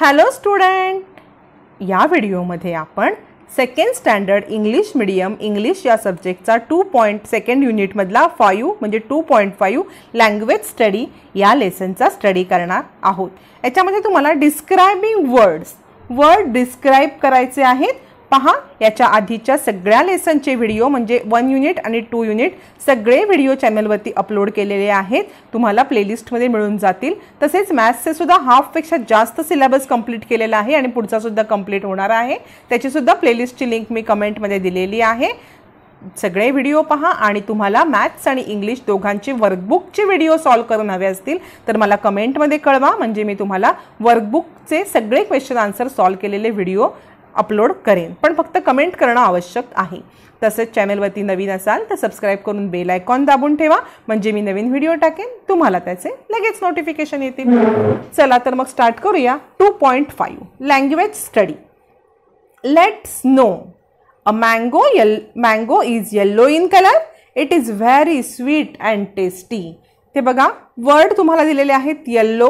hello student या व्हिडिओमध्ये आपण second standard English medium English या सब्जेक्टचा टू पॉईंट सेकंड युनिटमधला फायू म्हणजे two point five language study या लेसनचा स्टडी करणार आहोत याच्यामध्ये तुम्हाला डिस्क्राईबिंग वर्ड्स वर्ड डिस्क्राईब करायचे आहेत पहा याच्या आधीच्या सगळ्या लेसनचे व्हिडिओ म्हणजे वन युनिट आणि टू युनिट सगळे व्हिडिओ चॅनलवरती अपलोड केलेले आहेत तुम्हाला प्लेलिस्टमध्ये मिळून जातील तसेच मॅथ्सचे सुद्धा हाफपेक्षा जास्त सिलेबस कंप्लीट केलेला आहे आणि पुढचा सुद्धा कंप्लीट होणार आहे त्याचीसुद्धा प्लेलिस्टची लिंक मी कमेंटमध्ये दिलेली आहे सगळे व्हिडिओ पहा आणि तुम्हाला मॅथ्स आणि इंग्लिश दोघांचे वर्कबुकचे व्हिडिओ सॉल्व करून हवे असतील तर मला कमेंटमध्ये कळवा म्हणजे मी तुम्हाला वर्कबुकचे सगळे क्वेश्चन आन्सर सॉल्व केलेले व्हिडिओ अपलोड करेन पण फक्त कमेंट करणं आवश्यक आहे तसेच चॅनलवरती नवीन असाल तर सबस्क्राईब करून बेल आयकॉन दाबून ठेवा म्हणजे मी नवीन व्हिडिओ टाकेन तुम्हाला त्याचे लगेच नोटिफिकेशन येतील चला तर मग स्टार्ट करूया two point five language study let's know a mango yellow mango is yellow in colour it is very sweet and tasty ते बघा वर्ड तुम्हाला दिलेले आहेत yellow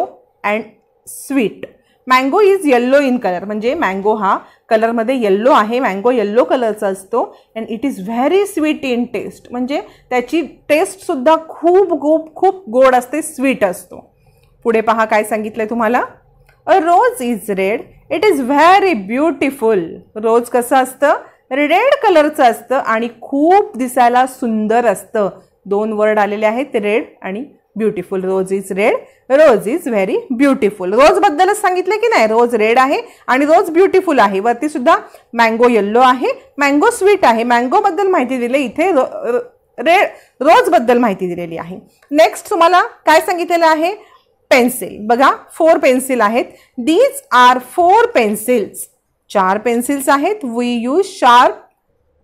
and sweet mango is yellow in colour म्हणजे mango हा कलरमध्ये yellow आहे mango yellow कलरचा असतो and it is very sweet in taste म्हणजे त्याची टेस्टसुद्धा खूप खूप खूप गोड असते स्वीट असतो पुढे पहा काय सांगितलं तुम्हाला a rose is red it is very beautiful rose कसं असतं रेड कलरचं असतं आणि खूप दिसायला सुंदर असतं दोन वर्ड आलेले आहेत रेड आणि beautiful rose is red rose is very beautiful रोजबद्दलच सांगितलं की नाही रोज रेड आहे आणि रोज ब्युटिफुल आहे वरती सुद्धा मँगो येल्लो आहे मँगो स्वीट आहे मँगोबद्दल माहिती दिली इथे रेड रोज रेड रोजबद्दल माहिती दिलेली आहे नेक्स्ट तुम्हाला काय सांगितलेलं आहे पेन्सिल बघा फोर पेन्सिल आहेत दीज आर फोर पेन्सिल्स चार पेन्सिल्स आहेत we use sharp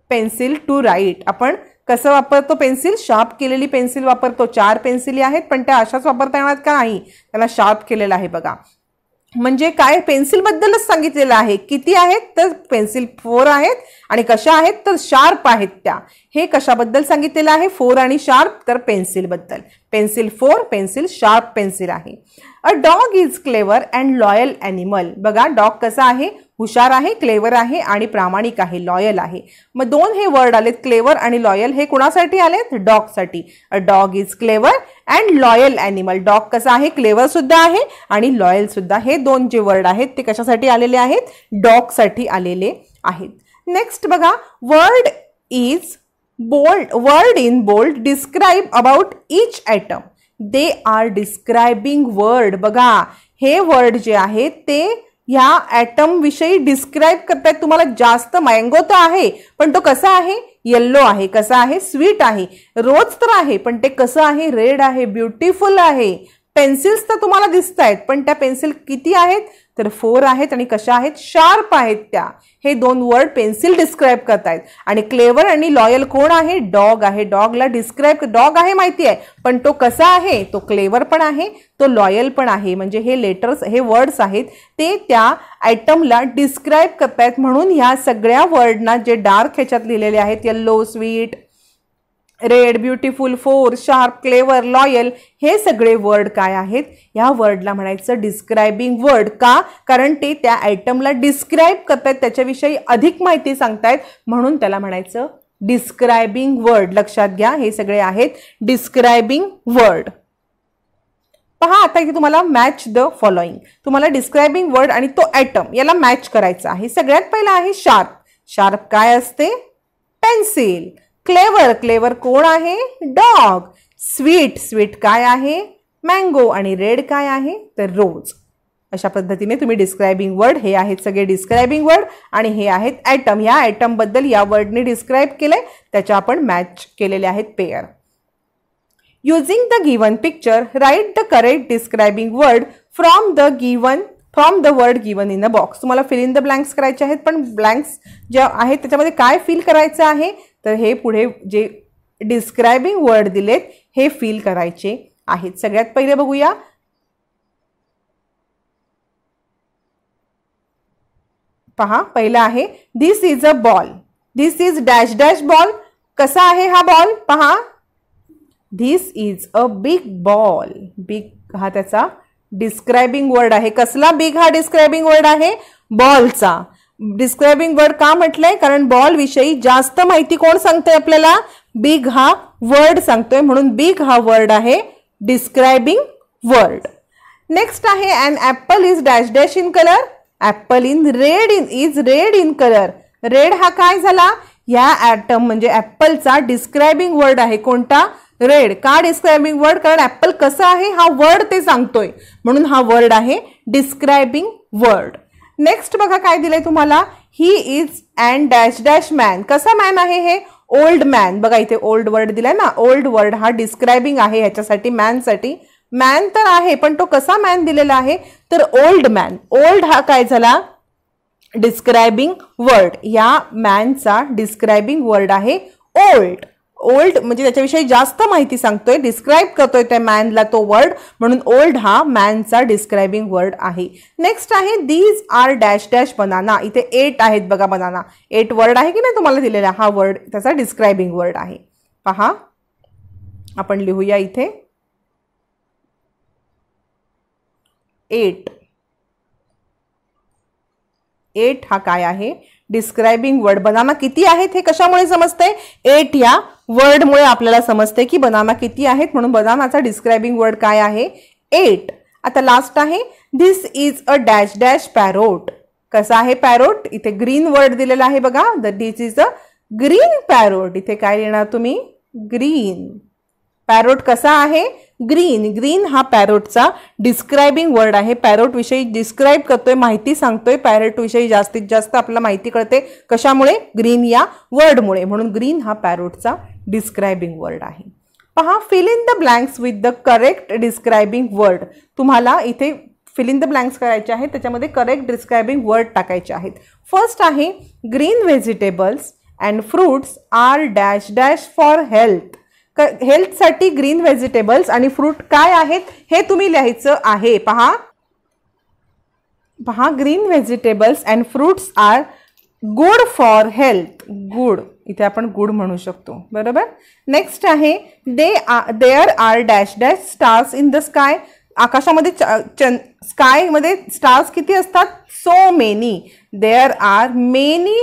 pencil to write आपण कसं वापरतो पेन्सिल शार्प केलेली पेन्सिल वापरतो चार पेन्सिली आहेत पण त्या अशाच वापरता येणार का नाही त्याला शार्प केलेला आहे बघा म्हणजे काय पेन्सिलबद्दलच सांगितलेलं आहे किती आहेत तर पेन्सिल फोर आहेत आणि कशा आहेत तर शार्प आहेत त्या हे कशाबद्दल सांगितलेलं आहे फोर आणि शार्प तर पेन्सिलबद्दल pencil four pencil sharp pencil आहे a dog is clever and loyal animal बघा डॉग कसा आहे हुशार आहे क्लेवर आहे आणि प्रामाणिक आहे लॉयल आहे मग दोन हे वर्ड आलेत क्लेवर आणि लॉयल हे कुणासाठी आलेत डॉगसाठी a dog is clever and loyal animal dog कसा आहे क्लेवर सुद्धा आहे आणि लॉयलसुद्धा सुद्धा हे दोन जे वर्ड आहेत ते कशासाठी आलेले आहेत डॉगसाठी आलेले आहेत नेक्स्ट बघा word is bold word in bold describe about each item they are describing word बघा हे वर्ड जे आहे ते ह्या ॲटमविषयी डिस्क्राईब करतायत तुम्हाला जास्त मँगो तर आहे पण तो कसा आहे येल्लो आहे कसा आहे स्वीट आहे रोज तर आहे पण ते कसं आहे रेड आहे ब्युटिफुल आहे पेन्सिल्स तर तुम्हाला दिसत आहेत पण त्या पेन्सिल किती आहेत तर फोर आहेत आणि कशा आहेत शार्प आहेत त्या हे दोन वर्ड पेन्सिल डिस्क्राईब करतायत आणि क्लेवर आणि लॉयल कोण आहे डॉग आहे डॉगला डिस्क्राईब डॉग आहे माहिती आहे पण तो कसा आहे तो क्लेवर पण आहे तो लॉयल पण आहे म्हणजे हे लेटर्स हे वर्ड्स आहेत ते त्या आयटमला डिस्क्राईब करतायत म्हणून ह्या सगळ्या वर्डना जे डार्क ह्याच्यात लिहिलेले आहेत yellow sweet red beautiful four sharp clever loyal हे सगळे वर्ड काय आहेत ह्या वर्डला म्हणायचं डिस्क्रायबिंग वर्ड का कारण ते त्या आयटमला डिस्क्राईब करतायत त्याच्याविषयी अधिक माहिती सांगतायत म्हणून त्याला म्हणायचं डिस्क्रायबिंग वर्ड लक्षात घ्या हे सगळे आहेत डिस्क्राईबिंग वर्ड पहा आता की तुम्हाला मॅच द फॉलोईंग तुम्हाला डिस्क्राईबिंग वर्ड आणि तो ॲटम याला मॅच करायचा आहे सगळ्यात पहिला आहे शार्प शार्प काय असते पेन्सिल क्लेवर क्लेवर कोण आहे डॉग स्वीट स्वीट काय आहे मँगो आणि रेड काय आहे तर रोज अशा पद्धतीने तुम्ही डिस्क्रायबिंग वर्ड हे आहेत सगळे डिस्क्रायबिंग वर्ड आणि हे आहेत ॲटम ह्या ॲटमबद्दल या वर्डने डिस्क्राईब केलंय त्याच्या आपण मॅच केलेले आहेत pair using the given picture write the correct describing word from the given from the word given in a box तुम्हाला फिल इन द ब्लँक्स करायचे आहेत पण ब्लँक्स ज्या आहेत त्याच्यामध्ये काय फिल करायचं आहे तर हे पुढे जे डिस्क्रायबिंग वर्ड दिलेत हे फील करायचे आहेत सगळ्यात पहिले बघूया पहा पहिला आहे this is a ball this is dash dash ball कसा आहे हा बॉल पहा this is a big ball big हा त्याचा डिस्क्रायबिंग वर्ड आहे कसला बिग हा डिस्क्रायबिंग वर्ड आहे बॉलचा डिस्क्राईबिंग वर्ड का म्हटलंय कारण बॉल विषयी जास्त माहिती कोण सांगतोय आपल्याला बिग हा वर्ड सांगतोय म्हणून बिग हा वर्ड आहे डिस्क्रायबिंग वर्ड नेक्स्ट आहे and apple is dash dash in colour apple in red in is red in colour red हा काय झाला या ॲटम म्हणजे ॲपलचा डिस्क्रायबिंग वर्ड आहे कोणता रेड का डिस्क्रायबिंग वर्ड कारण ॲपल कसा आहे हा वर्ड ते सांगतोय म्हणून हा वर्ड आहे डिस्क्राइबिंग वर्ड नेक्स्ट बघा काय दिलंय तुम्हाला he is and dash dash man कसा मॅन आहे हे ओल्ड मॅन बघा इथे ओल्ड वर्ड दिलाय ना ओल्ड वर्ड हा डिस्क्रायबिंग आहे ह्याच्यासाठी मॅनसाठी मॅन तर आहे पण तो कसा मॅन दिलेला आहे तर ओल्ड मॅन ओल्ड हा काय झाला डिस्क्रायबिंग वर्ड या मॅनचा डिस्क्रायबिंग वर्ड आहे ओल्ड ओल्ड म्हणजे त्याच्याविषयी जास्त माहिती सांगतोय डिस्क्राईब करतोय त्या मॅनला तो वर्ड म्हणून ओल्ड हा मॅनचा डिस्क्राईबिंग वर्ड आहे नेक्स्ट आहे these are dash dash banana इथे एट आहेत बघा बनाना एट वर्ड आहे की नाही तुम्हाला दिलेला हा वर्ड त्याचा डिस्क्राईबिंग वर्ड आहे पहा आपण लिहूया इथे एट एट हा काय आहे डिस्क्रायबिंग वर्ड बनामा किती आहेत हे कशामुळे समजते एट या वर्डमुळे आपल्याला समजते की बनामा किती आहेत म्हणून बनामाचा डिस्क्रायबिंग वर्ड काय आहे एट आता लास्ट आहे this is a dash dash parrot कसा आहे पॅरोट इथे ग्रीन वर्ड दिलेला आहे बघा the this is a green parrot इथे काय येणार तुम्ही ग्रीन पॅरोट कसा आहे ग्रीन ग्रीन हा पॅरोटचा डिस्क्रायबिंग वर्ड आहे पॅरोटविषयी डिस्क्राईब करतोय माहिती सांगतोय पॅरोटविषयी जास्तीत जास्त आपल्याला माहिती कळते कशामुळे ग्रीन या वर्डमुळे म्हणून ग्रीन हा पॅरोटचा डिस्क्रायबिंग वर्ड आहे पहा fill in the blanks with the correct describing word तुम्हाला इथे फिल इन द ब्लँक्स करायचे आहेत त्याच्यामध्ये करेक्ट डिस्क्रायबिंग वर्ड टाकायचे आहेत फर्स्ट आहे green vegetables and fruits are dash dash for health क हेल्थसाठी ग्रीन व्हेजिटेबल्स आणि फ्रूट काय आहेत हे तुम्ही लिहायचं आहे पहा पहा green vegetables and fruits are good for health good इथे आपण गुड म्हणू शकतो बरोबर नेक्स्ट आहे they are there are dash dash stars in the sky आकाशामध्ये चंद स्कायमध्ये स्टार्स किती असतात so many there are many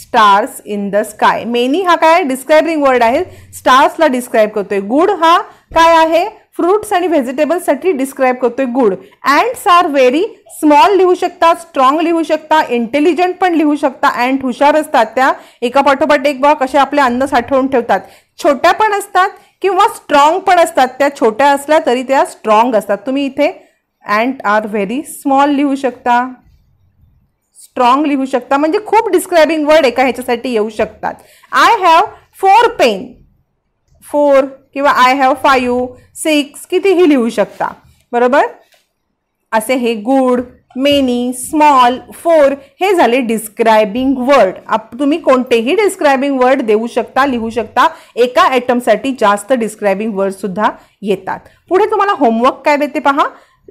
stars in the sky many हा काय डिस्क्रायबिंग वर्ड आहे स्टार्सला डिस्क्राईब करतोय गुड हा काय आहे फ्रुट्स आणि व्हेजिटेबल्ससाठी डिस्क्राईब करतोय good ants are very small लिहू शकता स्ट्रॉंग लिहू शकता इंटेलिजंट पण लिहू शकता अँड हुशार असतात त्या एका पाठोपाठ एक बा कसे आपले अन्न साठवून ठेवतात छोट्या पण असतात किंवा स्ट्रॉंग पण असतात त्या छोट्या असल्या तरी त्या स्ट्रॉंग असतात तुम्ही इथे अँड आर व्हेरी स्मॉल लिहू शकता स्ट्रॉंग लिहू शकता म्हणजे खूप डिस्क्रायबिंग वर्ड एका ह्याच्यासाठी येऊ शकतात I have four pen four किंवा आय हॅव फायू सिक्स कितीही लिहू शकता बरोबर असे हे गुड मेनी स्मॉल फोर हे झाले डिस्क्रायबिंग वर्ड आप तुम्ही कोणतेही डिस्क्रायबिंग वर्ड देऊ शकता लिहू शकता एका आयटमसाठी जास्त डिस्क्रायबिंग वर्डसुद्धा येतात पुढे तुम्हाला होमवर्क काय देते पहा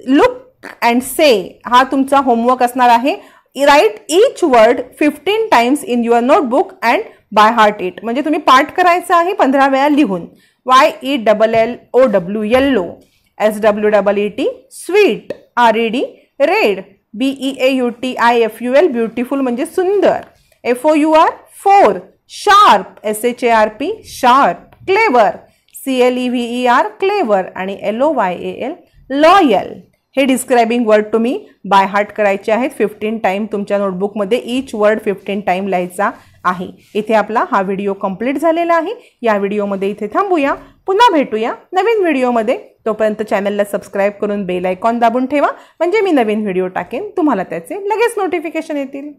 लुक अँड से हा तुमचा होमवर्क असणार आहे write each word fifteen times in your notebook and by heart it म्हणजे तुम्ही पाठ करायचं आहे पंधरा वेळा लिहून Y E double L O W yellow S W double E T sweet R E D red B E A U T I F U L beautiful म्हणजे सुंदर F O U R four sharp S H A R P sharp clever C L E V E R clever आणि L O Y A L loyal हे describing word तुम्ही by heart करायचे आहेत fifteen time तुमच्या नोटबुकमध्ये each word fifteen time लिहायचा आहे इथे आपला हा व्हिडिओ कंप्लीट झालेला आहे या व्हिडिओमध्ये इथे थांबूया पुन्हा भेटूया नवीन व्हिडिओमध्ये तोपर्यंत चॅनलला सबस्क्राईब करून बेल आयकॉन दाबून ठेवा म्हणजे मी नवीन व्हिडिओ टाकेन तुम्हाला त्याचे लगेच नोटिफिकेशन येतील